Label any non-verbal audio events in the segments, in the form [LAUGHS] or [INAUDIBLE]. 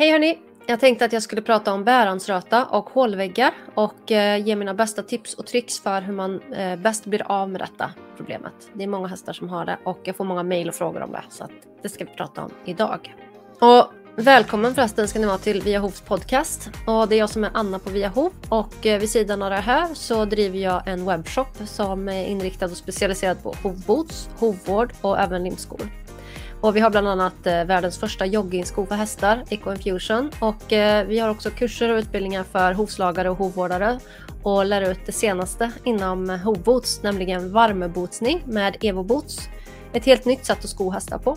Hej hörni! Jag tänkte att jag skulle prata om bäransröta och hålväggar och eh, ge mina bästa tips och tricks för hur man eh, bäst blir av med detta problemet. Det är många hästar som har det och jag får många mejl och frågor om det så det ska vi prata om idag. Och Välkommen förresten ska ni vara till Via Hoops podcast. Och det är jag som är Anna på Via Hoop och eh, vid sidan av det här så driver jag en webbshop som är inriktad och specialiserad på hovboots, hovvård och även limskor. Och vi har bland annat eh, världens första joggingsko för hästar, Eco Infusion. Och eh, vi har också kurser och utbildningar för hovslagare och hovvårdare och lär ut det senaste inom hovboots, nämligen varmebotsning med Evo-boots. Ett helt nytt sätt att sko hästar på.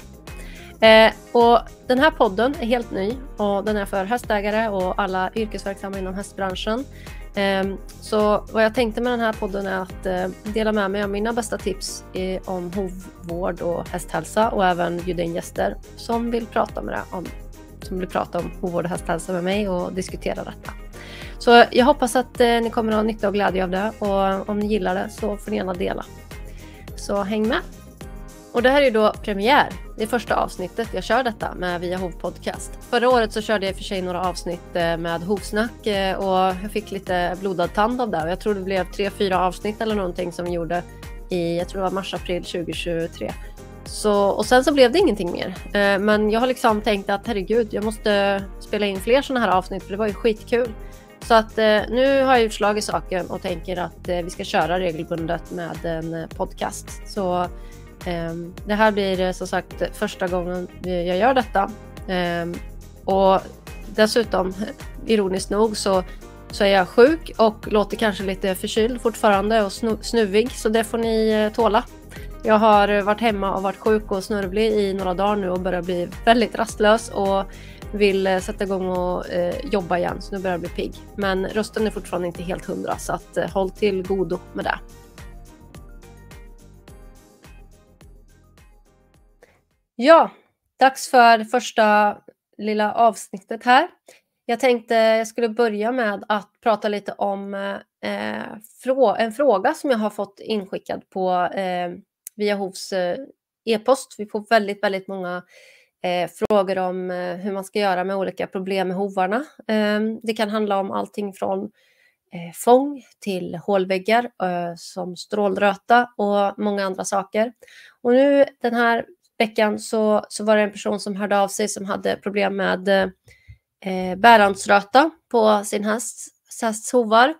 Eh, och den här podden är helt ny och den är för hästägare och alla yrkesverksamma inom hästbranschen. Ehm, så vad jag tänkte med den här podden är att eh, dela med mig av mina bästa tips om hovvård och hästhälsa och även bjuda in gäster som vill prata med det om som vill prata om hovvård och hästhälsa med mig och diskutera detta. Så jag hoppas att eh, ni kommer att ha nytta och glädje av det och om ni gillar det så får ni gärna dela. Så häng med! Och det här är då premiär. Det är första avsnittet jag kör detta med Via Hov Podcast. Förra året så körde jag i och för sig några avsnitt eh, med hovsnack eh, och jag fick lite blodad tand av det. Jag tror det blev tre, fyra avsnitt eller någonting som vi gjorde i, jag tror det var mars, april 2023. Så, och sen så blev det ingenting mer. Eh, men jag har liksom tänkt att herregud, jag måste spela in fler sådana här avsnitt för det var ju skitkul. Så att nu har jag gjort slag i saken och tänker att vi ska köra regelbundet med en podcast. Så Ehm, det här blir som sagt första gången jag gör detta. Ehm, och dessutom, ironiskt nog, så, så är jag sjuk och låter kanske lite förkyld fortfarande och snuvig, så det får ni eh, tåla. Jag har varit hemma och varit sjuk och snörvlig i några dagar nu och börjar bli väldigt rastlös och vill eh, sätta igång och eh, jobba igen, så nu börjar jag bli pigg. Men rösten är fortfarande inte helt hundra, så att, eh, håll till godo med det. Ja, dags för första lilla avsnittet här. Jag tänkte jag skulle börja med att prata lite om eh, frå en fråga som jag har fått inskickad på eh, via Hovs eh, e-post. Vi får väldigt, väldigt många eh, frågor om eh, hur man ska göra med olika problem med hovarna. Eh, det kan handla om allting från eh, fång till hålväggar som strålröta och många andra saker. Och nu den här veckan så, så var det en person som hörde av sig som hade problem med eh, bärandsröta på sin häst, hästs hovar.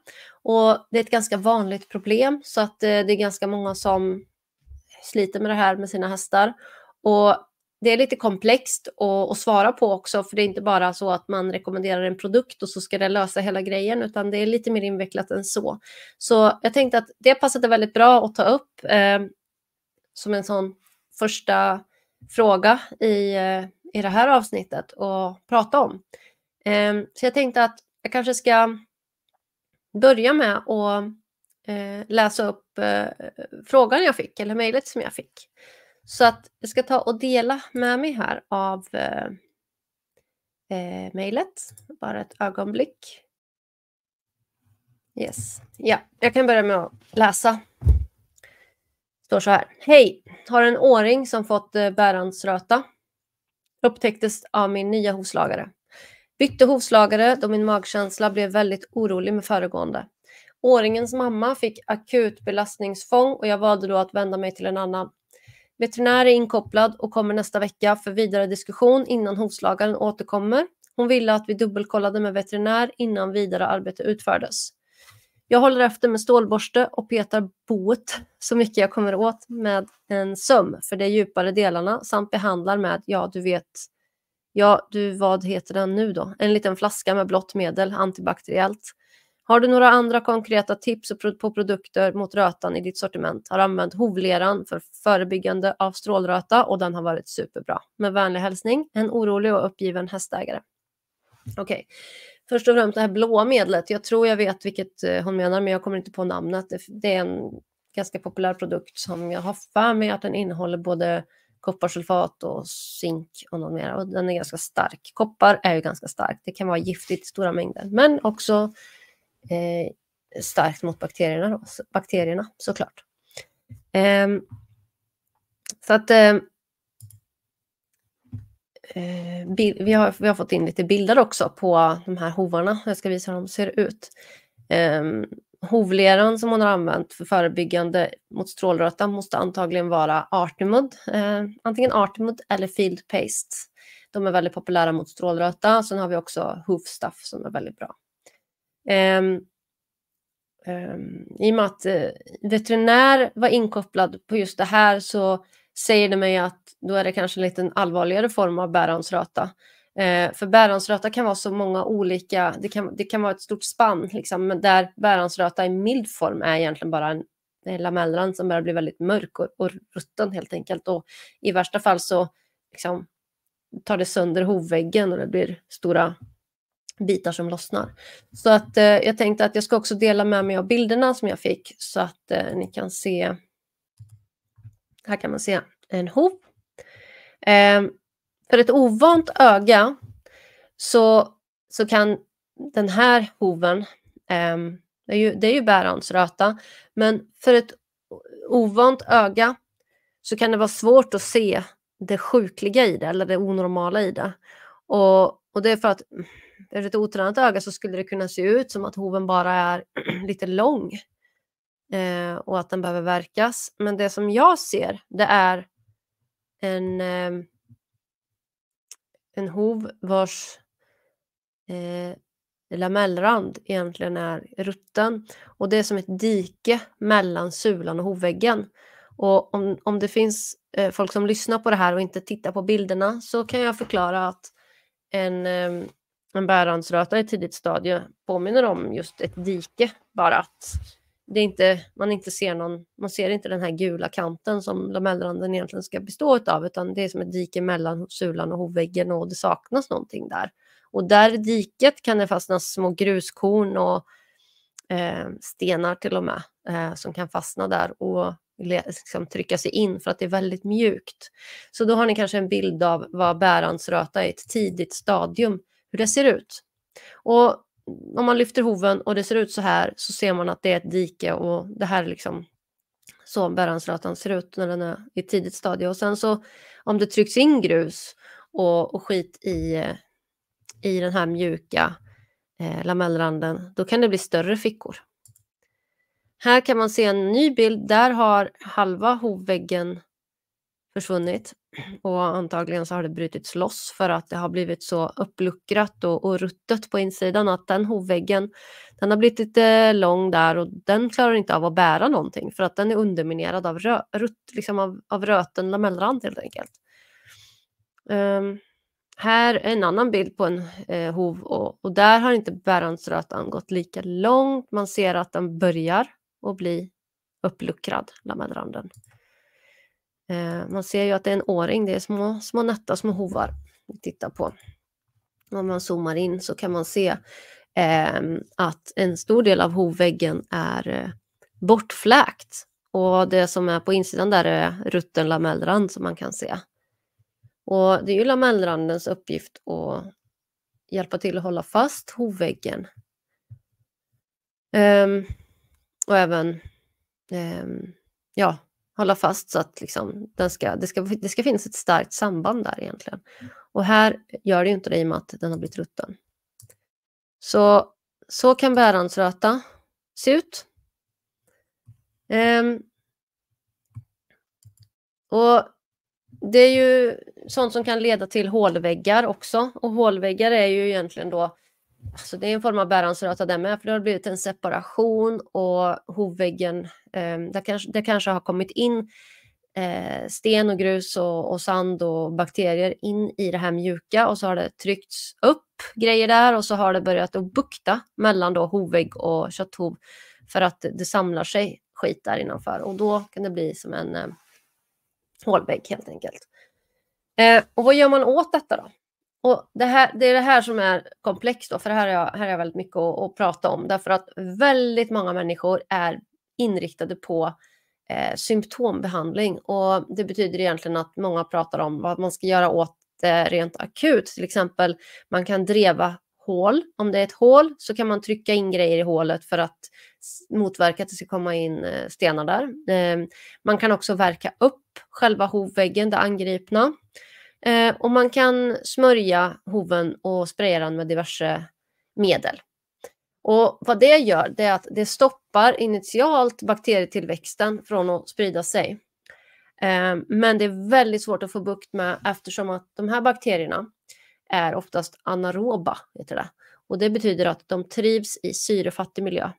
Och det är ett ganska vanligt problem så att eh, det är ganska många som sliter med det här med sina hästar. Och det är lite komplext att svara på också, för det är inte bara så att man rekommenderar en produkt och så ska det lösa hela grejen, utan det är lite mer invecklat än så. Så jag tänkte att det passade väldigt bra att ta upp eh, som en sån första fråga i, eh, i det här avsnittet och prata om. Ehm, så jag tänkte att jag kanske ska börja med att eh, läsa upp eh, frågan jag fick, eller mejlet som jag fick. Så att jag ska ta och dela med mig här av mejlet. Bara ett ögonblick. Yes. Ja, jag kan börja med att läsa står så här. Hej! Har en åring som fått eh, bärandsröta. Upptäcktes av min nya hovslagare. Bytte hovslagare då min magkänsla blev väldigt orolig med föregående. Åringens mamma fick akut belastningsfång och jag valde då att vända mig till en annan. Veterinär är inkopplad och kommer nästa vecka för vidare diskussion innan hovslagaren återkommer. Hon ville att vi dubbelkollade med veterinär innan vidare arbete utfördes. Jag håller efter med stålborste och petar boet så mycket jag kommer åt med en söm för de djupare delarna samt behandlar med, ja du vet, ja du vad heter den nu då, en liten flaska med blått medel, antibakteriellt. Har du några andra konkreta tips på produkter mot rötan i ditt sortiment? Har använt hovleran för förebyggande av strålröta och den har varit superbra. Med vänlig hälsning, en orolig och uppgiven hästägare. Okej, okay först och främst det här blåa medlet. Jag tror jag vet vilket eh, hon menar, men jag kommer inte på namnet. Det är en ganska populär produkt som jag har för mig att den innehåller både kopparsulfat och zink och något mer. Och den är ganska stark. Koppar är ju ganska starkt. Det kan vara giftigt i stora mängder, men också eh, starkt mot bakterierna, då. bakterierna såklart. Eh, så att eh, Eh, vi, har, vi har fått in lite bilder också på de här hovarna. Jag ska visa hur de ser ut. Eh, hovleran som hon har använt för förebyggande mot strålröta måste antagligen vara Artimud. eh, antingen Artimud eller Field Paste. De är väldigt populära mot strålröta. Sen har vi också Hoofstuff som är väldigt bra. Ehm, ehm, I och med att eh, veterinär var inkopplad på just det här så säger det mig att då är det kanske en liten allvarligare form av bärarmsröta. Eh, för bärarmsröta kan vara så många olika, det kan, det kan vara ett stort spann, liksom, men där bärarmsröta i mild form är egentligen bara en, en lamellrand som börjar bli väldigt mörk och, och rutten helt enkelt. Och I värsta fall så liksom, tar det sönder hovväggen och det blir stora bitar som lossnar. Så att eh, jag tänkte att jag ska också dela med mig av bilderna som jag fick så att eh, ni kan se här kan man se en hov. Ehm, för ett ovant öga så, så kan den här hoven, ehm, det, är ju, det är ju bäransröta, men för ett ovant öga så kan det vara svårt att se det sjukliga i det eller det onormala i det. Och, och det är för att ur mm, ett otränat öga så skulle det kunna se ut som att hoven bara är [CLEARS THROAT] lite lång eh, och att den behöver verkas. Men det som jag ser, det är en, eh, en hov vars eh, lamellrand egentligen är rutten. Och det är som ett dike mellan sulan och hovväggen. Och om, om det finns eh, folk som lyssnar på det här och inte tittar på bilderna så kan jag förklara att en, eh, en bärrandsröta i tidigt stadie påminner om just ett dike, bara att det är inte, man inte ser någon, man ser inte den här gula kanten som lamellranden egentligen ska bestå av utan det är som ett dike mellan sulan och hovväggen och det saknas någonting där. Och där i diket kan det fastna små gruskorn och eh, stenar till och med eh, som kan fastna där och liksom trycka sig in för att det är väldigt mjukt. Så då har ni kanske en bild av vad bäransröta i ett tidigt stadium, hur det ser ut. Och om man lyfter hoven och det ser ut så här så ser man att det är ett dike och det här är liksom så bäranslötan ser ut när den är i tidigt stadie. Och sen så om det trycks in grus och, och skit i, i den här mjuka eh, lamellranden, då kan det bli större fickor. Här kan man se en ny bild. Där har halva hovväggen försvunnit och antagligen så har det brutits loss för att det har blivit så uppluckrat och, och ruttet på insidan att den hovväggen den har blivit lite lång där och den klarar inte av att bära någonting för att den är underminerad av, rö, rut, liksom av, av röten lamellrand helt enkelt. Um, här är en annan bild på en eh, hov och, och, där har inte bärandsrötan gått lika långt. Man ser att den börjar att bli uppluckrad, lamellranden. Eh, man ser ju att det är en åring, det är små, små nätta små hovar vi tittar på. Om man zoomar in så kan man se ehm, att en stor del av hovväggen är eh, bortfläkt. Och det som är på insidan där är rutten lamellrand som man kan se. Och det är ju lamellrandens uppgift att hjälpa till att hålla fast hovväggen. Um, och även um, ja, hålla fast så att liksom, den ska, det, ska, det ska finnas ett starkt samband där egentligen. Och här gör det ju inte det i och med att den har blivit rutten. Så, så kan bäransröta se ut. Um, och det är ju sånt som kan leda till hålväggar också. Och hålväggar är ju egentligen då Alltså det är en form av bäransröta där med, för det har blivit en separation och hovväggen, eh, där, kanske, där kanske har kommit in eh, sten och grus och, och, sand och bakterier in i det här mjuka och så har det tryckts upp grejer där och så har det börjat att bukta mellan då hovvägg och kötthov för att det samlar sig skit där innanför och då kan det bli som en eh, hålvägg helt enkelt. Eh, och vad gör man åt detta då? Och det, här, det är det här som är komplext, då, för här har jag, här har jag väldigt mycket att, att, prata om. Därför att väldigt många människor är inriktade på eh, symptombehandling. Och det betyder egentligen att många pratar om vad man ska göra åt eh, rent akut. Till exempel, man kan dreva hål. Om det är ett hål så kan man trycka in grejer i hålet för att motverka att det ska komma in eh, stenar där. Eh, man kan också verka upp själva hovväggen, det angripna. Eh, och man kan smörja hoven och spraya den med diverse medel. Och vad det gör det är att det stoppar initialt bakterietillväxten från att sprida sig. Eh, men det är väldigt svårt att få bukt med eftersom att de här bakterierna är oftast anaeroba. Heter det. Och det betyder att de trivs i syrefattig miljö.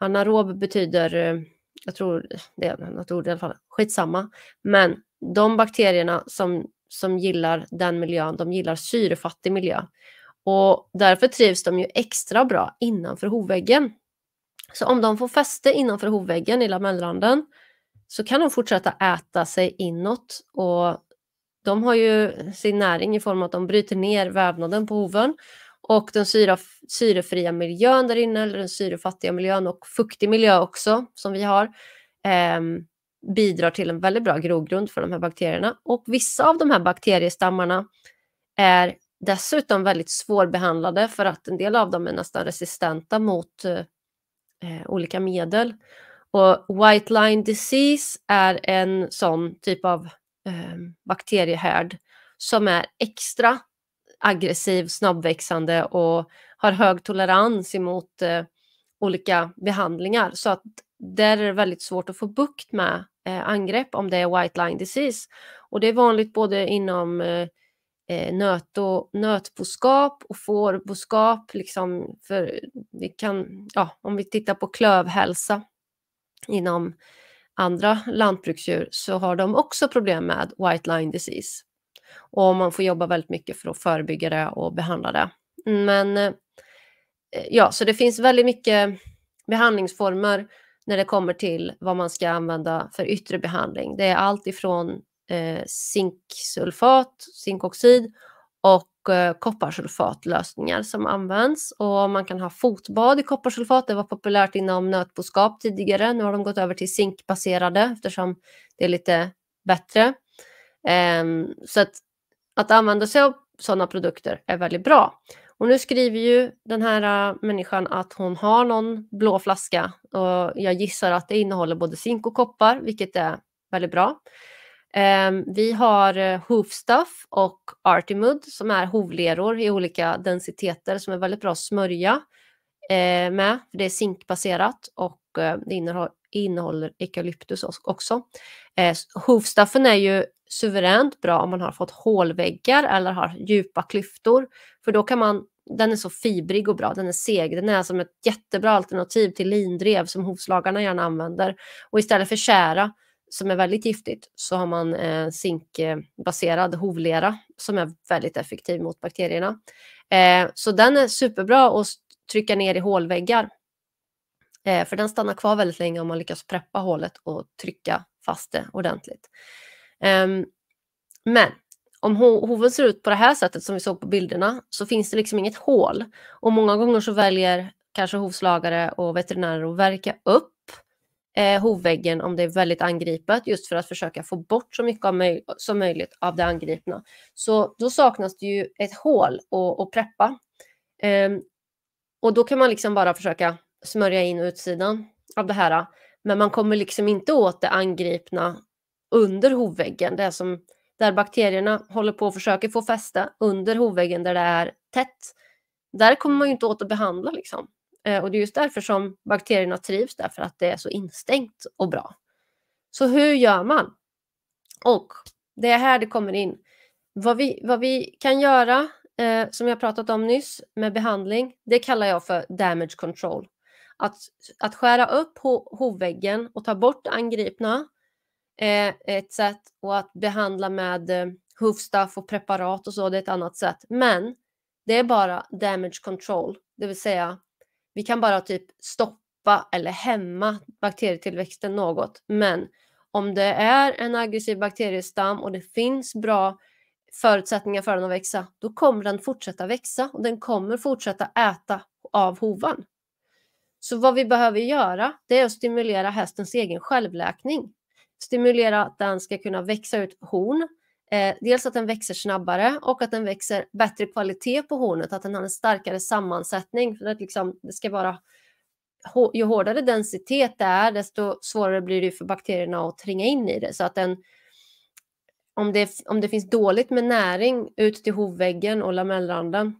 Anaerob betyder, eh, jag tror det är något ord i alla fall, skitsamma. Men de bakterierna som som gillar den miljön, de gillar syrefattig miljö. Och därför trivs de ju extra bra innanför hovväggen. Så om de får fäste innanför hovväggen i lamellranden så kan de fortsätta äta sig inåt och de har ju sin näring i form av att de bryter ner vävnaden på hoven och den syra, syrefria miljön där inne, eller den syrefattiga miljön och fuktig miljö också som vi har, eh, bidrar till en väldigt bra grogrund för de här bakterierna. Och vissa av de här bakteriestammarna är dessutom väldigt svårbehandlade för att en del av dem är nästan resistenta mot eh, eh, olika medel. Och White Line Disease är en sån typ av eh, bakteriehärd som är extra aggressiv, snabbväxande och har hög tolerans emot eh, olika behandlingar. Så att där är det väldigt svårt att få bukt med Eh, angrepp om det är white line disease. Och det är vanligt både inom eh, eh, nöt och, nötboskap och fårboskap. Liksom för vi kan, ja, om vi tittar på klövhälsa inom andra lantbruksdjur så har de också problem med white line disease. Och man får jobba väldigt mycket för att förebygga det och behandla det. Men ja, så det finns väldigt mycket behandlingsformer när det kommer till vad man ska använda för yttre behandling. Det är allt ifrån eh, zinksulfat, zinkoxid och eh, kopparsulfatlösningar som används. Och man kan ha fotbad i kopparsulfat. Det var populärt inom nötboskap tidigare. Nu har de gått över till zinkbaserade eftersom det är lite bättre. Eh, så att, att använda sig av sådana produkter är väldigt bra. Och nu skriver ju den här äh, människan att hon har någon blå flaska och jag gissar att det innehåller både zink och koppar, vilket är väldigt bra. Ehm, vi har äh, Hoofstuff och Artimud som är hovleror i olika densiteter som är väldigt bra att smörja eh, med. Det är zinkbaserat och äh, det innehåller eukalyptus också. Eh, hoofstuffen är ju suveränt bra om man har fått hålväggar eller har djupa klyftor, för då kan man den är så fibrig och bra, den är seg. Den är som ett jättebra alternativ till lindrev som hovslagarna gärna använder. Och istället för kära som är väldigt giftigt så har man eh, zinkbaserad hovlera som är väldigt effektiv mot bakterierna. Eh, så den är superbra att trycka ner i hålväggar. Eh, för den stannar kvar väldigt länge om man lyckas preppa hålet och trycka fast det ordentligt. Ehm, men om ho hoven ser ut på det här sättet som vi såg på bilderna så finns det liksom inget hål. Och många gånger så väljer kanske hovslagare och veterinärer att verka upp eh, hovväggen om det är väldigt angripet just för att försöka få bort så mycket möj som möjligt av det angripna. Så då saknas det ju ett hål att, att preppa. Eh, och då kan man liksom bara försöka smörja in utsidan av det här. Men man kommer liksom inte åt det angripna under hovväggen, det som där bakterierna håller på och försöker få fäste under hovväggen där det är tätt. Där kommer man ju inte åt att behandla liksom. Eh, och det är just därför som bakterierna trivs, därför att det är så instängt och bra. Så hur gör man? Och det är här det kommer in. Vad vi, vad vi kan göra, eh, som jag pratat om nyss, med behandling, det kallar jag för damage control. Att, att skära upp ho hovväggen och ta bort det angripna Eh, ett sätt och att behandla med eh, huvudstaff och preparat och så, det är ett annat sätt. Men det är bara damage control, det vill säga vi kan bara typ stoppa eller hämma bakterietillväxten något. Men om det är en aggressiv bakteriestam och det finns bra förutsättningar för den att växa, då kommer den fortsätta växa och den kommer fortsätta äta av hovan. Så vad vi behöver göra, det är att stimulera hästens egen självläkning stimulera att den ska kunna växa ut horn. Eh, dels att den växer snabbare och att den växer bättre kvalitet på hornet, att den har en starkare sammansättning. För att liksom, det ska vara, ju hårdare densitet det är, desto svårare blir det för bakterierna att tränga in i det. Så att den, om, det om det finns dåligt med näring ut till hovväggen och lamellranden,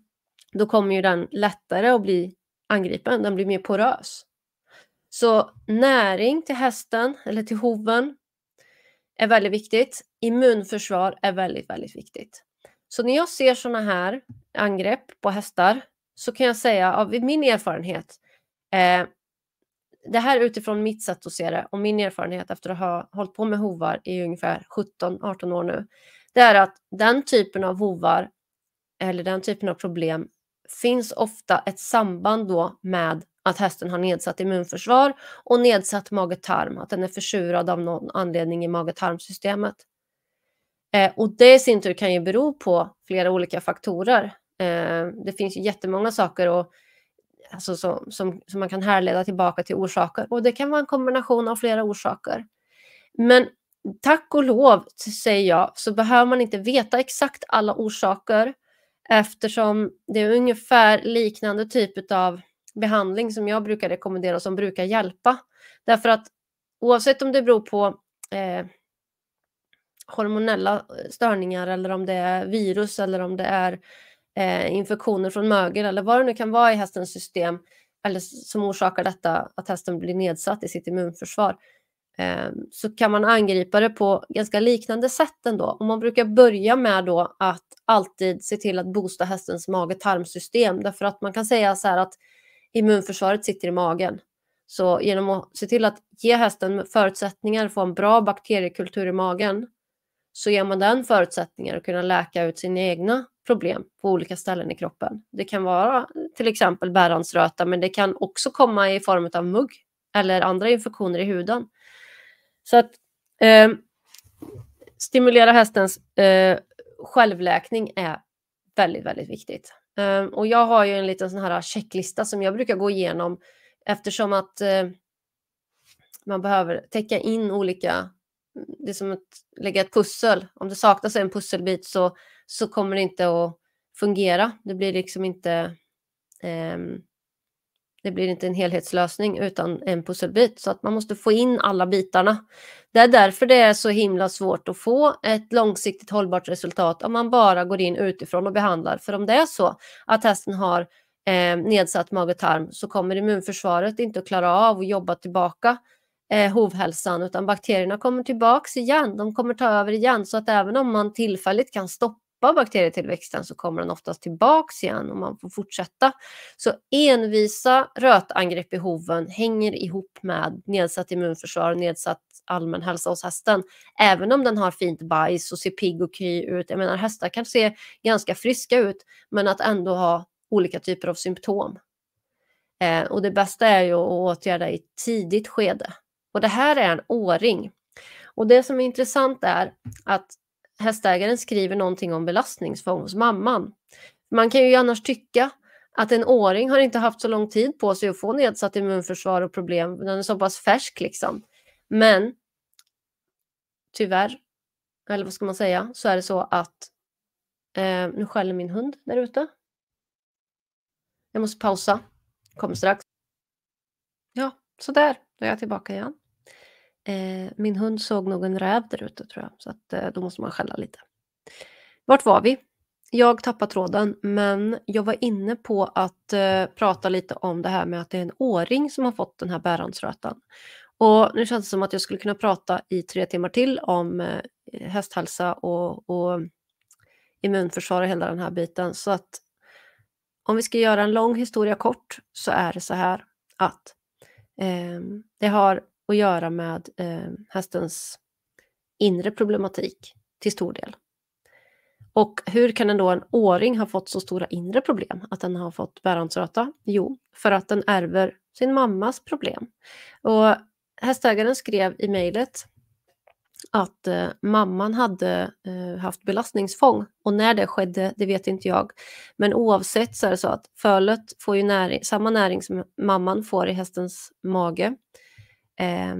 då kommer ju den lättare att bli angripen, den blir mer porös. Så näring till hästen eller till hoven är väldigt viktigt. Immunförsvar är väldigt, väldigt viktigt. Så när jag ser sådana här angrepp på hästar så kan jag säga av min erfarenhet, eh, det här utifrån mitt sätt att se det och min erfarenhet efter att ha hållit på med hovar i ungefär 17-18 år nu, det är att den typen av hovar eller den typen av problem finns ofta ett samband då med att hästen har nedsatt immunförsvar och nedsatt mage-tarm, att den är försurad av någon anledning i mage-tarmsystemet. Eh, och det i sin tur kan ju bero på flera olika faktorer. Eh, det finns ju jättemånga saker och, alltså, så, som, som man kan härleda tillbaka till orsaker och det kan vara en kombination av flera orsaker. Men tack och lov, säger jag, så behöver man inte veta exakt alla orsaker eftersom det är ungefär liknande typ av behandling som jag brukar rekommendera och som brukar hjälpa. Därför att oavsett om det beror på eh, hormonella eh, störningar eller om det är virus eller om det är eh, infektioner från mögel eller vad det nu kan vara i hästens system eller som orsakar detta att hästen blir nedsatt i sitt immunförsvar eh, så kan man angripa det på ganska liknande sätt ändå. Och man brukar börja med då att alltid se till att boosta hästens mage-tarmsystem därför att man kan säga så här att immunförsvaret sitter i magen. Så genom att se till att ge hästen förutsättningar att få en bra bakteriekultur i magen så ger man den förutsättningar att kunna läka ut sina egna problem på olika ställen i kroppen. Det kan vara till exempel bäransröta, men det kan också komma i form av mugg eller andra infektioner i huden. Så att eh, stimulera hästens eh, självläkning är väldigt, väldigt viktigt. Ehm, och jag har ju en liten sån här checklista som jag brukar gå igenom eftersom att eh, man behöver täcka in olika, mm, det är som att lägga ett pussel. Om det saknas en pusselbit så, så kommer det inte att fungera. Det blir liksom inte, um, det blir inte en helhetslösning utan en pusselbit så att man måste få in alla bitarna. Det är därför det är så himla svårt att få ett långsiktigt hållbart resultat om man bara går in utifrån och behandlar. För om det är så att hästen har eh, nedsatt mage och tarm så kommer immunförsvaret inte att klara av att jobba tillbaka eh, hovhälsan utan bakterierna kommer tillbaks igen. De kommer ta över igen så att även om man tillfälligt kan stoppa stoppa bakterietillväxten så kommer den oftast tillbaks igen och man får fortsätta. Så envisa rötangrepp i hoven hänger ihop med nedsatt immunförsvar och nedsatt allmän hälsa hos hästen. Även om den har fint bajs och ser pigg och kry ut. Jag menar hästar kan se ganska friska ut men att ändå ha olika typer av symptom. Eh, och det bästa är ju att åtgärda i tidigt skede. Och det här är en åring. Och det som är intressant är att hästägaren skriver någonting om belastningsfång hos mamman. Man kan ju annars tycka att en åring har inte haft så lång tid på sig att få nedsatt immunförsvar och problem. Den är så pass färsk liksom. Men tyvärr, eller vad ska man säga, så är det så att eh, nu skäller min hund där ute. Jag måste pausa. Kommer strax. Ja, sådär. Då är jag tillbaka igen. Eh, min hund såg nog en räv där ute tror jag, så att, eh, då måste man skälla lite. Vart var vi? Jag tappade tråden, men jag var inne på att eh, prata lite om det här med att det är en åring som har fått den här bärandsrötan. Och nu känns det som att jag skulle kunna prata i tre timmar till om eh, hästhälsa och, och immunförsvar och hela den här biten. Så att om vi ska göra en lång historia kort så är det så här att eh, det har att göra med eh, hästens inre problematik till stor del. Och hur kan ändå en åring ha fått så stora inre problem att den har fått bärhandsröta? Jo, för att den ärver sin mammas problem. Och hästägaren skrev i mejlet att eh, mamman hade eh, haft belastningsfång och när det skedde, det vet inte jag. Men oavsett så är det så att fölet får ju näring, samma näring som mamman får i hästens mage eh,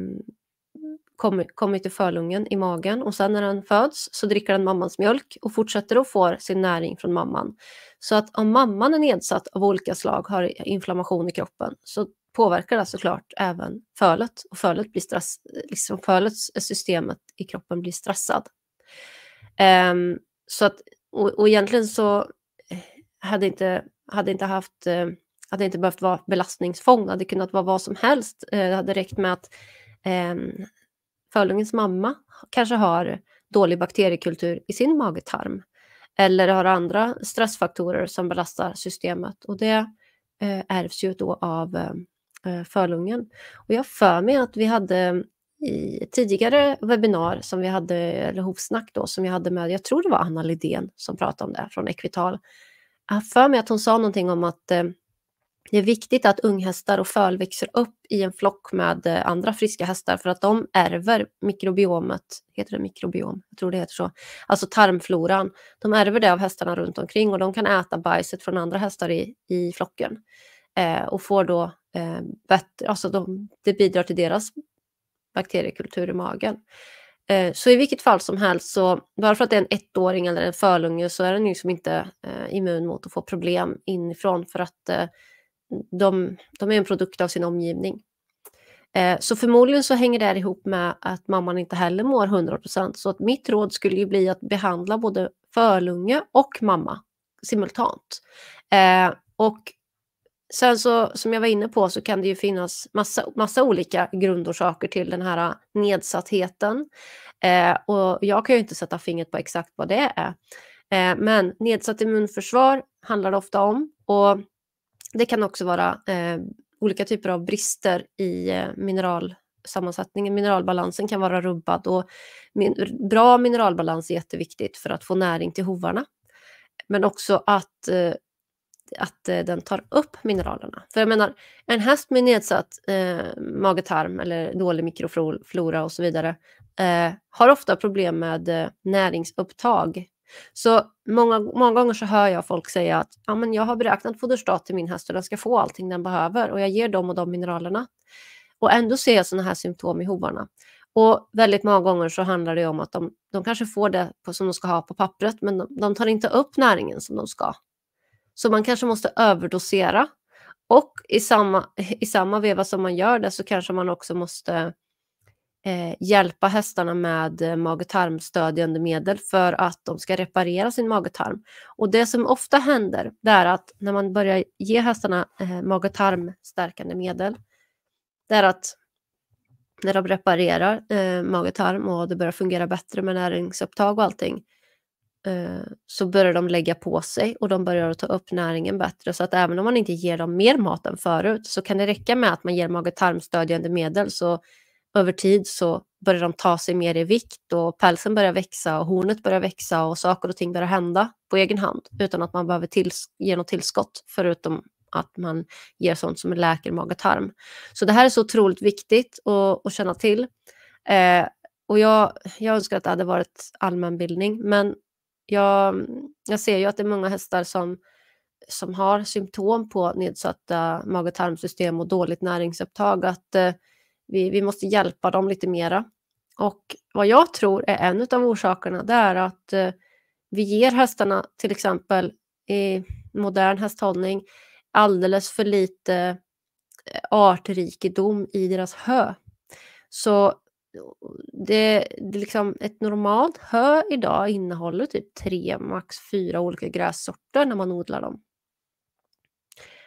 kommer, kommer till förlungen i magen och sen när den föds så dricker den mammans mjölk och fortsätter att få sin näring från mamman. Så att om mamman är nedsatt av olika slag, har inflammation i kroppen, så påverkar det såklart även fölet och fölet blir stress, liksom fölets systemet i kroppen blir stressad. Um, så att, och, och egentligen så eh, hade inte, hade inte haft eh, hade inte behövt vara belastningsfång, det hade kunnat vara vad som helst. Eh, det hade räckt med att eh, Fölungens mamma kanske har dålig bakteriekultur i sin magetarm eller har andra stressfaktorer som belastar systemet och det eh, ärvs ju då av eh, eh Fölungen. Och jag för mig att vi hade i tidigare webbinar som vi hade, eller hovsnack då, som jag hade med, jag tror det var Anna Lidén som pratade om det från Equital. Jag för mig att hon sa någonting om att eh, det är viktigt att unghästar och föl växer upp i en flock med eh, andra friska hästar för att de ärver mikrobiomet, heter det mikrobiom? Jag tror det heter så. Alltså tarmfloran. De ärver det av hästarna runt omkring och de kan äta bajset från andra hästar i, i flocken. Eh, och får då eh, bättre, alltså de, det bidrar till deras bakteriekultur i magen. Eh, så i vilket fall som helst, så bara för att det är en ettåring eller en fölunge så är den liksom inte eh, immun mot att få problem inifrån för att eh, de, de är en produkt av sin omgivning. Eh, så förmodligen så hänger det här ihop med att mamman inte heller mår 100%. Så att mitt råd skulle ju bli att behandla både förlunge och mamma simultant. Eh, och sen så, som jag var inne på, så kan det ju finnas massa, massa olika grundorsaker till den här nedsattheten. Eh, och jag kan ju inte sätta fingret på exakt vad det är. Men nedsatt immunförsvar handlar det ofta om. Och det kan också vara eh, olika typer av brister i eh, mineralsammansättningen. Mineralbalansen kan vara rubbad och min bra mineralbalans är jätteviktigt för att få näring till hovarna. Men också att, eh, att eh, den tar upp mineralerna. För jag menar, en häst med nedsatt eh, magetarm eller dålig mikroflora och så vidare eh, har ofta problem med eh, näringsupptag så många, många gånger så hör jag folk säga att ja, men jag har beräknat foderstat till min häst och den ska få allting den behöver och jag ger dem och de mineralerna. Och ändå ser jag sådana här symptom i hovarna. Och väldigt många gånger så handlar det om att de, de kanske får det på, som de ska ha på pappret, men de, de tar inte upp näringen som de ska. Så man kanske måste överdosera. Och i samma, i samma veva som man gör det så kanske man också måste eh, hjälpa hästarna med eh, mag-tarmstödjande och medel för att de ska reparera sin mag-tarm. Och det som ofta händer det är att när man börjar ge hästarna eh, mag-tarmstärkande medel, det är att när de reparerar eh, mag-tarm och det börjar fungera bättre med näringsupptag och allting, eh, så börjar de lägga på sig och de börjar ta upp näringen bättre. Så att även om man inte ger dem mer mat än förut så kan det räcka med att man ger mag och tarmstödjande medel så över tid så börjar de ta sig mer i vikt och pälsen börjar växa och hornet börjar växa och saker och ting börjar hända på egen hand utan att man behöver tills ge något tillskott förutom att man ger sånt som läker mag och tarm. Så det här är så otroligt viktigt att, att känna till. Eh, och jag, jag önskar att det hade varit allmänbildning men jag, jag ser ju att det är många hästar som som har symptom på nedsatta mag och tarmsystem och dåligt näringsupptag att eh, vi, vi måste hjälpa dem lite mera. Och vad jag tror är en av orsakerna, det är att eh, vi ger hästarna till exempel i modern hästhållning alldeles för lite eh, artrikedom i deras hö. Så det, det liksom ett normalt hö idag innehåller typ tre, max fyra olika grässorter när man odlar dem.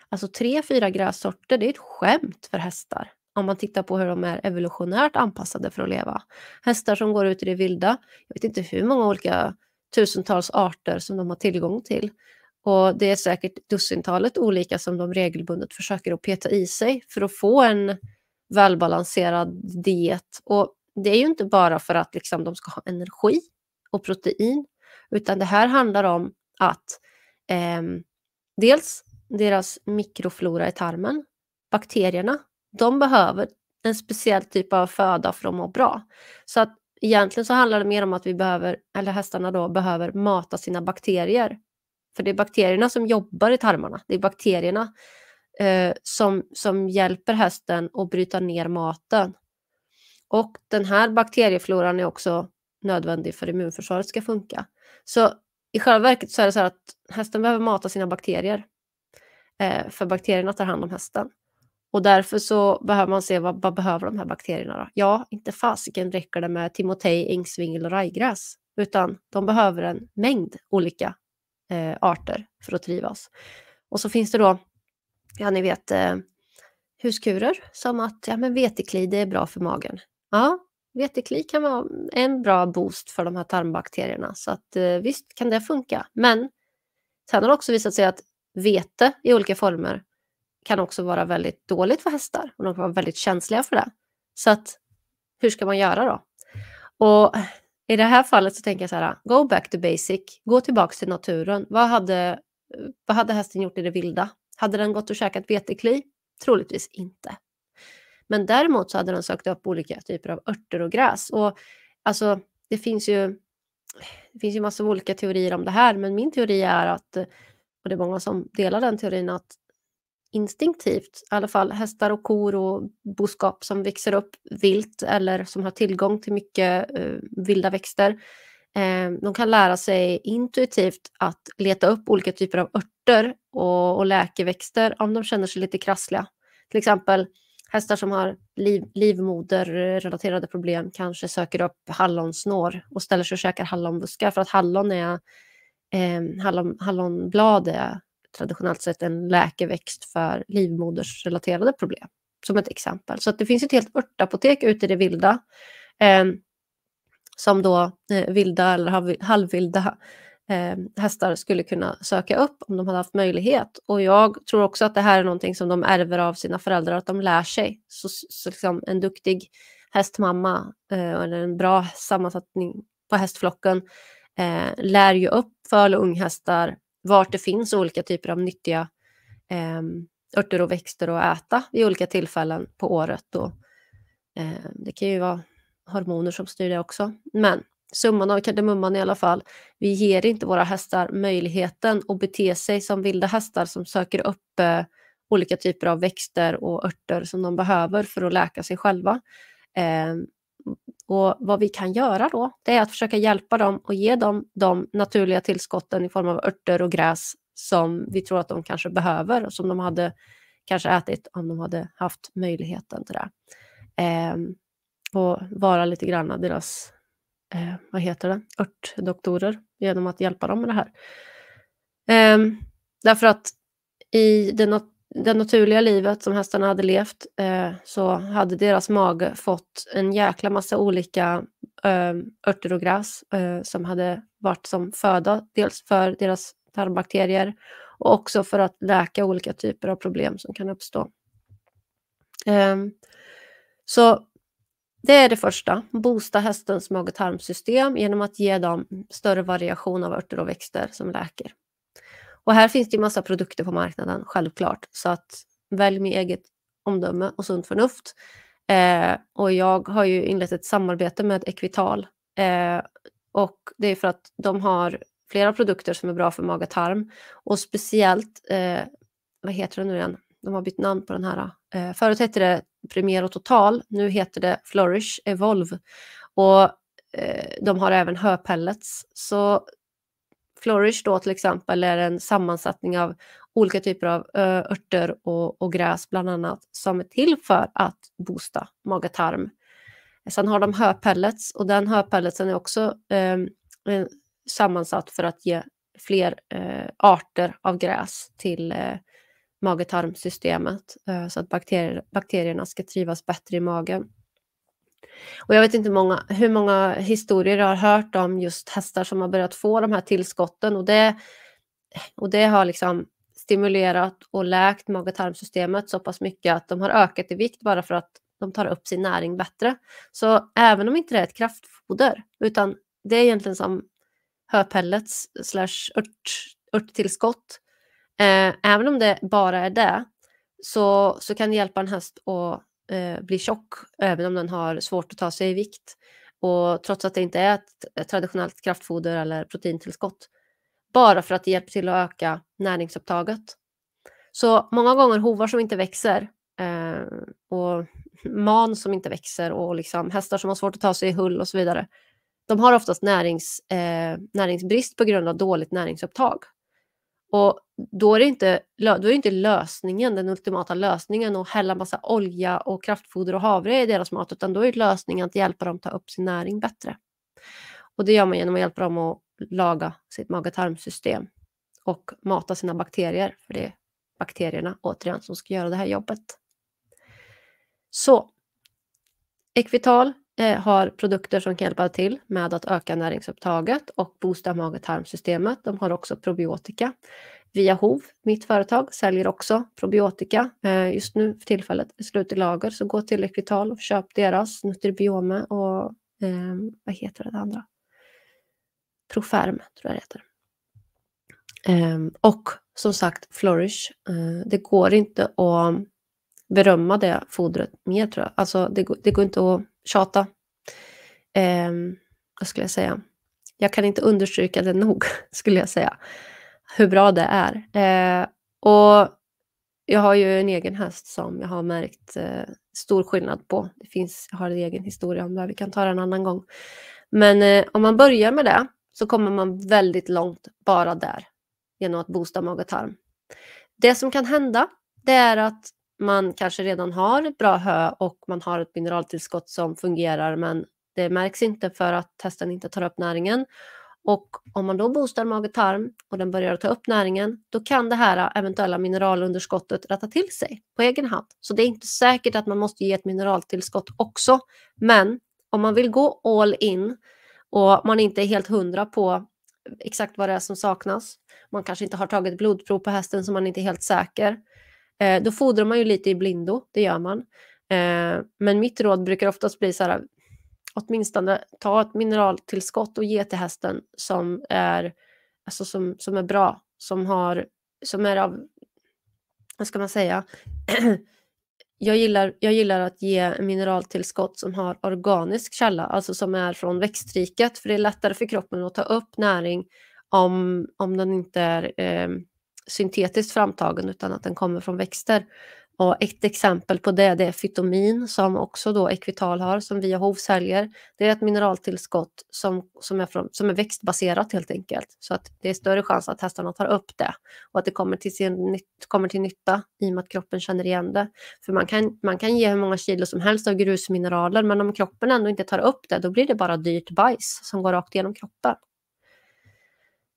Alltså tre, fyra grässorter, det är ett skämt för hästar om man tittar på hur de är evolutionärt anpassade för att leva. Hästar som går ut i det vilda, jag vet inte hur många olika tusentals arter som de har tillgång till. Och det är säkert dussintalet olika som de regelbundet försöker att peta i sig för att få en välbalanserad diet. Och det är ju inte bara för att liksom de ska ha energi och protein, utan det här handlar om att eh, dels deras mikroflora i tarmen, bakterierna de behöver en speciell typ av föda för att må bra. Så att egentligen så handlar det mer om att vi behöver, eller hästarna då, behöver mata sina bakterier. För det är bakterierna som jobbar i tarmarna. Det är bakterierna eh, som, som hjälper hästen att bryta ner maten. Och den här bakteriefloran är också nödvändig för att immunförsvaret ska funka. Så i själva verket så är det så att hästen behöver mata sina bakterier. Eh, för bakterierna tar hand om hästen. Och därför så behöver man se vad, vad behöver de här bakterierna då? Ja, inte fasiken räcker det med timotej, ängsvingel och rajgräs, utan de behöver en mängd olika eh, arter för att trivas. Och så finns det då, ja ni vet, eh, huskurer som att ja, men vetekli, det är bra för magen. Ja, vetekli kan vara en bra boost för de här tarmbakterierna, så att eh, visst kan det funka. Men sen har det också visat sig att vete i olika former kan också vara väldigt dåligt för hästar och de kan vara väldigt känsliga för det. Så att, hur ska man göra då? Och i det här fallet så tänker jag så här, go back to basic, gå tillbaka till naturen. Vad hade, vad hade hästen gjort i det vilda? Hade den gått och käkat vetekli? Troligtvis inte. Men däremot så hade den sökt upp olika typer av örter och gräs. Och alltså, det finns ju, det finns ju massor av olika teorier om det här, men min teori är att, och det är många som delar den teorin, att instinktivt, i alla fall hästar och kor och boskap som växer upp vilt eller som har tillgång till mycket eh, vilda växter. Eh, de kan lära sig intuitivt att leta upp olika typer av örter och, och läkeväxter om de känner sig lite krassliga. Till exempel hästar som har liv, livmoderrelaterade problem kanske söker upp hallonsnår och ställer sig och käkar hallonbuskar för att hallon är eh, hallon, hallonblad är traditionellt sett en läkeväxt för livmodersrelaterade problem, som ett exempel. Så det finns ett helt örtapotek ute i det vilda, eh, som då eh, vilda eller halvvilda eh, hästar skulle kunna söka upp om de hade haft möjlighet. Och jag tror också att det här är någonting som de ärver av sina föräldrar, att de lär sig. Så, så liksom en duktig hästmamma eh, eller en bra sammansättning på hästflocken eh, lär ju upp föl och unghästar vart det finns olika typer av nyttiga eh, örter och växter att äta vid olika tillfällen på året. Och, eh, det kan ju vara hormoner som styr det också. Men summan av kardemumman i alla fall, vi ger inte våra hästar möjligheten att bete sig som vilda hästar som söker upp eh, olika typer av växter och örter som de behöver för att läka sig själva. Eh, och vad vi kan göra då, det är att försöka hjälpa dem och ge dem de naturliga tillskotten i form av örter och gräs som vi tror att de kanske behöver och som de hade kanske ätit om de hade haft möjligheten till det. Eh, och vara lite grann deras, eh, vad heter det, örtdoktorer genom att hjälpa dem med det här. Eh, därför att i det det naturliga livet som hästarna hade levt eh, så hade deras mage fått en jäkla massa olika eh, örter och gräs eh, som hade varit som föda, dels för deras tarmbakterier och också för att läka olika typer av problem som kan uppstå. Ehm, så det är det första, boosta hästens mag och tarmsystem genom att ge dem större variation av örter och växter som läker. Och här finns det ju massa produkter på marknaden, självklart. Så att välj med eget omdöme och sunt förnuft. Eh, och jag har ju inlett ett samarbete med Equital. Eh, och det är för att de har flera produkter som är bra för mage och tarm. Och speciellt, eh, vad heter det nu igen? De har bytt namn på den här. Eh, förut hette det Primero Total, nu heter det Flourish Evolve. Och eh, de har även höpellets. Så Flourish då till exempel är en sammansättning av olika typer av örter och, och gräs bland annat som är till för att boosta magatarm. Sen har de höpellets och den höpelletsen är också eh, sammansatt för att ge fler eh, arter av gräs till eh, mag-tarmsystemet eh, så att bakterier, bakterierna ska trivas bättre i magen. Och jag vet inte många, hur många historier jag har hört om just hästar som har börjat få de här tillskotten och det, och det har liksom stimulerat och läkt mage tarmsystemet så pass mycket att de har ökat i vikt bara för att de tar upp sin näring bättre. Så även om inte det är ett kraftfoder, utan det är egentligen som höpellets slash ört, örttillskott. Eh, även om det bara är det så, så kan det hjälpa en häst att Eh, blir tjock även om den har svårt att ta sig i vikt. Och trots att det inte är ett traditionellt kraftfoder eller proteintillskott. Bara för att det hjälper till att öka näringsupptaget. Så många gånger hovar som inte växer eh, och man som inte växer och liksom hästar som har svårt att ta sig i hull och så vidare. De har oftast närings, eh, näringsbrist på grund av dåligt näringsupptag. Och då är, det inte, då är det inte lösningen, den ultimata lösningen att hälla massa olja och kraftfoder och havre i deras mat, utan då är lösningen att hjälpa dem ta upp sin näring bättre. Och det gör man genom att hjälpa dem att laga sitt mage tarmsystem och mata sina bakterier, för det är bakterierna återigen som ska göra det här jobbet. Så, Equital Eh, har produkter som kan hjälpa till med att öka näringsupptaget och boosta mag-tarmsystemet. De har också probiotika. Via HOV, mitt företag, säljer också probiotika eh, just nu för tillfället i slut i lager. Så gå till Equital och köp deras Nutribiome och eh, vad heter det andra? Proferm tror jag det heter. Eh, och som sagt Flourish. Eh, det går inte att berömma det fodret mer tror jag. Alltså det, det går inte att tjata. Eh, vad skulle jag säga? Jag kan inte understryka det nog, [LAUGHS] skulle jag säga, hur bra det är. Eh, och jag har ju en egen häst som jag har märkt eh, stor skillnad på. Det finns, jag har en egen historia om det, vi kan ta den en annan gång. Men eh, om man börjar med det så kommer man väldigt långt bara där genom att boosta mage och tarm. Det som kan hända det är att man kanske redan har bra hö och man har ett mineraltillskott som fungerar men det märks inte för att hästen inte tar upp näringen. Och om man då boostar mage och tarm och den börjar ta upp näringen, då kan det här eventuella mineralunderskottet rätta till sig på egen hand. Så det är inte säkert att man måste ge ett mineraltillskott också. Men om man vill gå all in och man inte är helt hundra på exakt vad det är som saknas, man kanske inte har tagit blodprov på hästen så man är inte helt säker, Eh, då fodrar man ju lite i blindo, det gör man. Eh, men mitt råd brukar oftast bli så här, åtminstone ta ett mineraltillskott och ge till hästen som är, alltså som, som är bra, som, har, som är av, vad ska man säga, [CLEARS THROAT] jag gillar, jag gillar att ge mineraltillskott som har organisk källa, alltså som är från växtriket, för det är lättare för kroppen att ta upp näring om, om den inte är eh, syntetiskt framtagen utan att den kommer från växter. Och ett exempel på det, det är fytomin som också då Equital har, som via HOV säljer. Det är ett mineraltillskott som, som, är från, som är växtbaserat helt enkelt. Så att det är större chans att hästarna tar upp det och att det kommer till, sin, kommer till nytta i och med att kroppen känner igen det. För man kan, man kan ge hur många kilo som helst av grusmineraler men om kroppen ändå inte tar upp det då blir det bara dyrt bajs som går rakt igenom kroppen.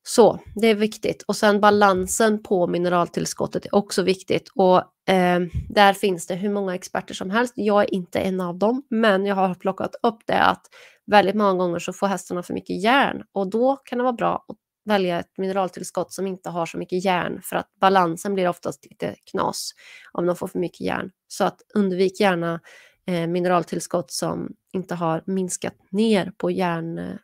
Så det är viktigt. Och sen balansen på mineraltillskottet är också viktigt. Och eh, där finns det hur många experter som helst. Jag är inte en av dem, men jag har plockat upp det att väldigt många gånger så får hästarna för mycket järn och då kan det vara bra att välja ett mineraltillskott som inte har så mycket järn för att balansen blir oftast lite knas om de får för mycket järn. Så att undvik gärna eh, mineraltillskott som inte har minskat ner på järnhalten.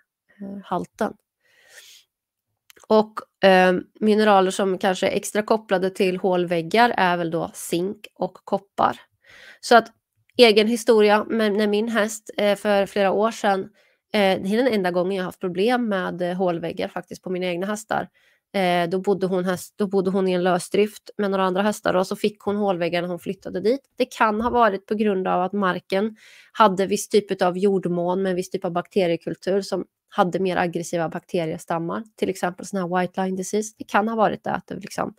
Och eh, mineraler som kanske är extra kopplade till hålväggar är väl då zink och koppar. Så att egen historia, men när min häst eh, för flera år sedan, eh, det är den enda gången jag haft problem med eh, hålväggar faktiskt på mina egna hästar. Eh, då, bodde hon häst, då bodde hon i en lösdrift med några andra hästar och så fick hon hålväggar när hon flyttade dit. Det kan ha varit på grund av att marken hade viss typ av jordmån med viss typ av bakteriekultur som hade mer aggressiva bakteriestammar, till exempel sån här white line disease. Det kan ha varit det, att det liksom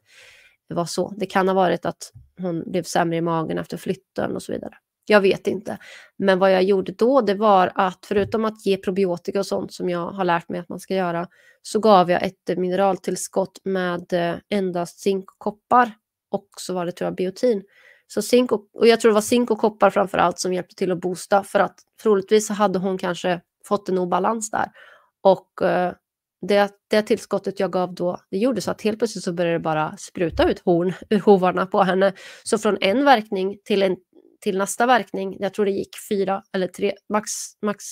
var så. Det kan ha varit att hon blev sämre i magen efter flytten och så vidare. Jag vet inte. Men vad jag gjorde då, det var att förutom att ge probiotika och sånt som jag har lärt mig att man ska göra, så gav jag ett mineraltillskott med eh, endast zink och koppar. Och så var det tror jag biotin. Så zink och, och jag tror det var zink och koppar framför allt som hjälpte till att boosta för att troligtvis hade hon kanske fått en obalans där. Och eh, det, det tillskottet jag gav då, det gjorde så att helt plötsligt så började det bara spruta ut horn ur [LAUGHS] hovarna på henne. Så från en verkning till, en, till nästa verkning, jag tror det gick fyra eller tre, max, max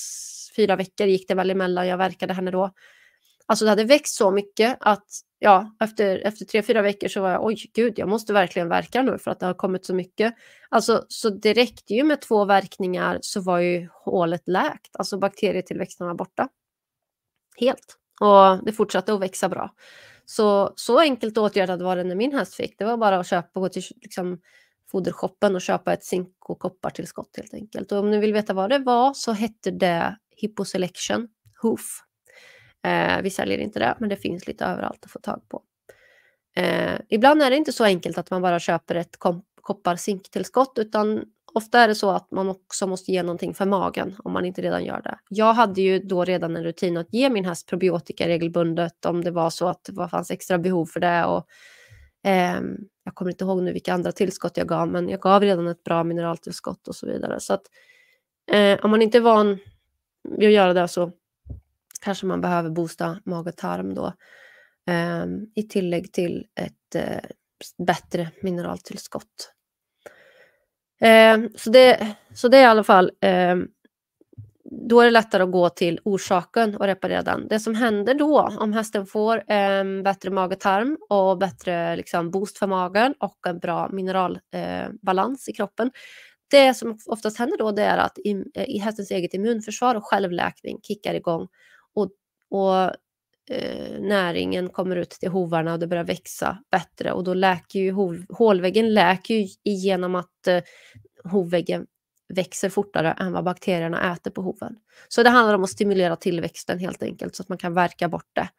fyra veckor gick det väl emellan jag verkade henne då. Alltså det hade växt så mycket att ja, efter, efter tre, fyra veckor så var jag oj, gud, jag måste verkligen verka nu för att det har kommit så mycket. Alltså, så det räckte ju med två verkningar så var ju hålet läkt, alltså bakterietillväxten var borta. Helt. Och det fortsatte att växa bra. Så, så enkelt åtgärdat var det när min häst fick. Det var bara att köpa, gå till liksom, fodershoppen och köpa ett zink och koppartillskott helt enkelt. Och om ni vill veta vad det var så hette det Hyposelection Hoof. Eh, vi säljer inte det, men det finns lite överallt att få tag på. Eh, ibland är det inte så enkelt att man bara köper ett kopparzinktillskott, utan ofta är det så att man också måste ge någonting för magen om man inte redan gör det. Jag hade ju då redan en rutin att ge min häst probiotika regelbundet om det var så att det fanns extra behov för det. Och, eh, jag kommer inte ihåg nu vilka andra tillskott jag gav, men jag gav redan ett bra mineraltillskott och så vidare. Så att, eh, om man inte är van vid att göra det så kanske man behöver boosta mag och tarm då. Eh, I tillägg till ett eh, bättre mineraltillskott. Ehm, så, det, så det är i alla fall ehm, då är det lättare att gå till orsaken och reparera den. Det som händer då, om hästen får eh, bättre mage tarm och bättre liksom, boost för magen och en bra mineralbalans eh, i kroppen. Det som oftast händer då det är att i, eh, i hästens eget immunförsvar och självläkning kickar igång och, och eh, näringen kommer ut till hovarna och det börjar växa bättre och då läker ju hov, hålväggen läker ju genom att eh, hovväggen växer fortare än vad bakterierna äter på hoven. Så det handlar om att stimulera tillväxten helt enkelt så att man kan verka bort det.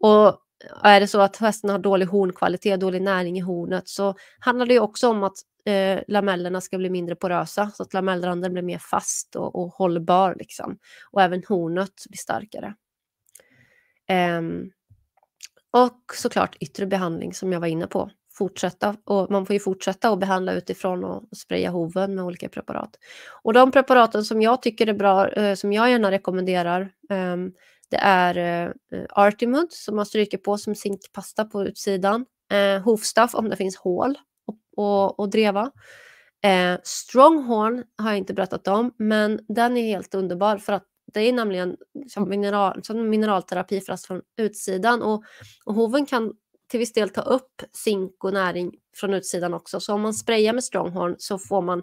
Och är det så att hästen har dålig hornkvalitet, dålig näring i hornet så handlar det ju också om att eh, lamellerna ska bli mindre porösa så att lamellranden blir mer fast och, och hållbar. Liksom. Och även hornet blir starkare. Um, och såklart yttre behandling som jag var inne på. Fortsätta, och man får ju fortsätta att behandla utifrån och, spraya hoven med olika preparat. Och de preparaten som jag tycker är bra, eh, som jag gärna rekommenderar, ehm, det är eh, Artimud som man stryker på som zinkpasta på utsidan. Eh, hovstaff om det finns hål och, och dreva. Eh, Stronghorn har jag inte berättat om, men den är helt underbar för att det är nämligen som mineral, som mineralterapi fast från utsidan och, och hoven kan till viss del ta upp zink och näring från utsidan också. Så om man sprayar med Stronghorn så, får man,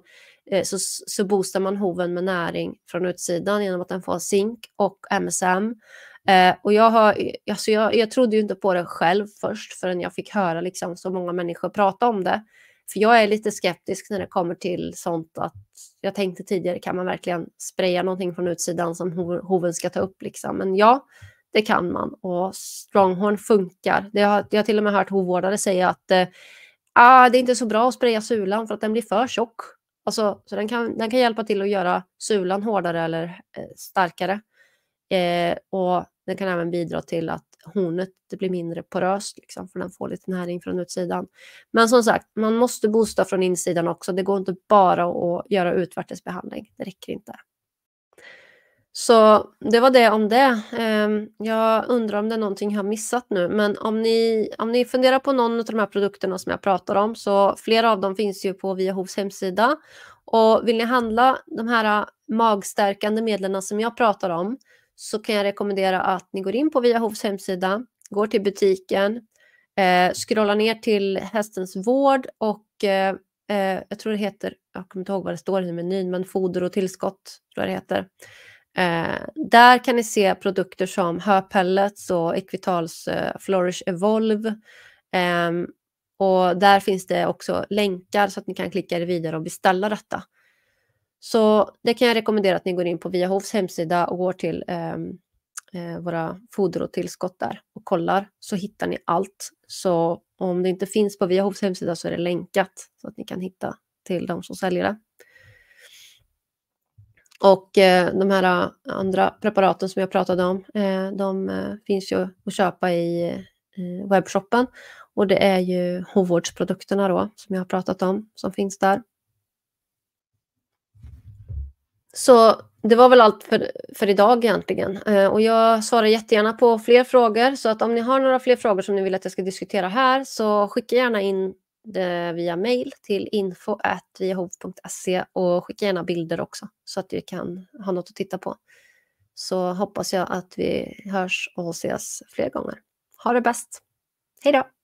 eh, så, så boostar man hoven med näring från utsidan genom att den får zink och MSM. Eh, och jag, har, alltså jag, jag trodde ju inte på det själv först förrän jag fick höra liksom, så många människor prata om det. För jag är lite skeptisk när det kommer till sånt att jag tänkte tidigare, kan man verkligen spraya någonting från utsidan som hoven ska ta upp liksom? Men ja, det kan man och stronghorn funkar. Det har, jag har till och med hört hovvårdare säga att eh, ah, det är inte så bra att spraya sulan för att den blir för tjock. Alltså, så den kan, den kan hjälpa till att göra sulan hårdare eller eh, starkare. Eh, och den kan även bidra till att hornet det blir mindre poröst, liksom, för den får lite näring från utsidan. Men som sagt, man måste boosta från insidan också. Det går inte bara att göra utvärtesbehandling. Det räcker inte. Så det var det om det. Ehm, jag undrar om det är någonting jag har missat nu, men om ni, om ni funderar på någon av de här produkterna som jag pratar om, så flera av dem finns ju på Via hemsida. Och vill ni handla de här äh, magstärkande medlen som jag pratar om, så kan jag rekommendera att ni går in på Viahovs hemsida, går till butiken, eh, scrollar ner till hästens vård och eh, eh jag tror det heter, jag kommer inte ihåg vad det står i menyn, men foder och tillskott tror jag det heter. Eh, där kan ni se produkter som höpellets och Equitals eh, Flourish Evolve. Eh, och där finns det också länkar så att ni kan klicka er vidare och beställa detta. Så det kan jag rekommendera att ni går in på Viahovs hemsida och går till ehm, eh, våra foder och tillskott där och kollar så hittar ni allt. Så om det inte finns på Viahovs hemsida så är det länkat så att ni kan hitta till de som säljer det. Och eh, de här eh, andra preparaten som jag pratade om, eh, de eh, finns ju att köpa i eh, webbshoppen. Och det är ju hovvårdsprodukterna då, som jag har pratat om, som finns där. Så det var väl allt för, för idag egentligen. Eh, och jag svarar jättegärna på fler frågor. Så att om ni har några fler frågor som ni vill att jag ska diskutera här så skicka gärna in det via mail till info.viahov.se och skicka gärna bilder också så att vi kan ha något att titta på. Så hoppas jag att vi hörs och ses fler gånger. Ha det bäst! Hej då!